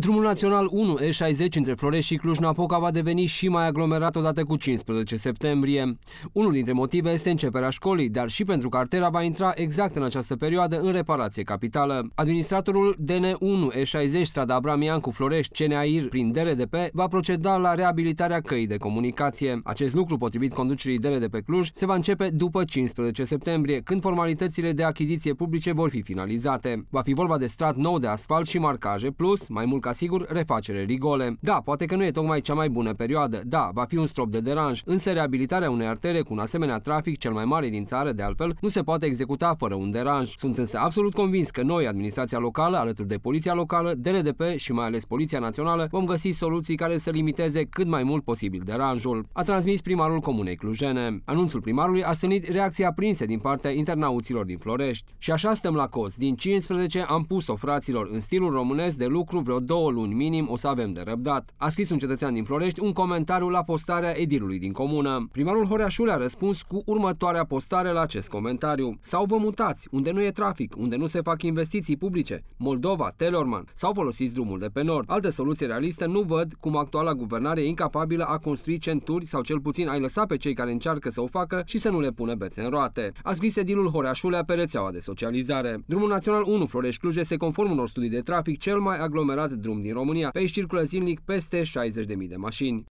Drumul Național 1 E60 între Florești și Cluj-Napoca va deveni și mai aglomerat odată cu 15 septembrie. Unul dintre motive este începerea școlii, dar și pentru că artera va intra exact în această perioadă în reparație capitală. Administratorul DN1 E60 strada Abramian cu Florești CNAIR prin DRDP va proceda la reabilitarea căii de comunicație. Acest lucru, potrivit conducerii DRDP Cluj, se va începe după 15 septembrie, când formalitățile de achiziție publice vor fi finalizate. Va fi vorba de strat nou de asfalt și marcaje plus, mai mult ca sigur refacere rigole. Da, poate că nu e tocmai cea mai bună perioadă, da, va fi un strop de deranj, însă reabilitarea unei artere cu un asemenea trafic, cel mai mare din țară de altfel, nu se poate executa fără un deranj. Sunt însă absolut convins că noi, administrația locală, alături de poliția locală, DRDP și mai ales Poliția Națională, vom găsi soluții care să limiteze cât mai mult posibil deranjul. A transmis primarul Comunei Clujene. Anunțul primarului a stânit reacții aprinse din partea internauților din Florești. Și așa stăm la cos. Din 15 am pus-o fraților în stilul românesc de lucru vreo două luni minim o să avem de răbdat. A scris un cetățean din Florești un comentariu la postarea edilului din comună. Primarul Horeașul a răspuns cu următoarea postare la acest comentariu. Sau vă mutați, unde nu e trafic, unde nu se fac investiții publice, Moldova, Telorman, sau folosiți drumul de pe nord. Alte soluții realiste nu văd cum actuala guvernare e incapabilă a construi centuri sau cel puțin ai lăsa pe cei care încearcă să o facă și să nu le pune bețe în roate. A scris edilul Horeașulea pe rețeaua de socializare. Drumul Național 1 Florești Cluj este conform unor studii de trafic cel mai aglomerat drum din România. Pe aici circulă zilnic peste 60.000 de mașini.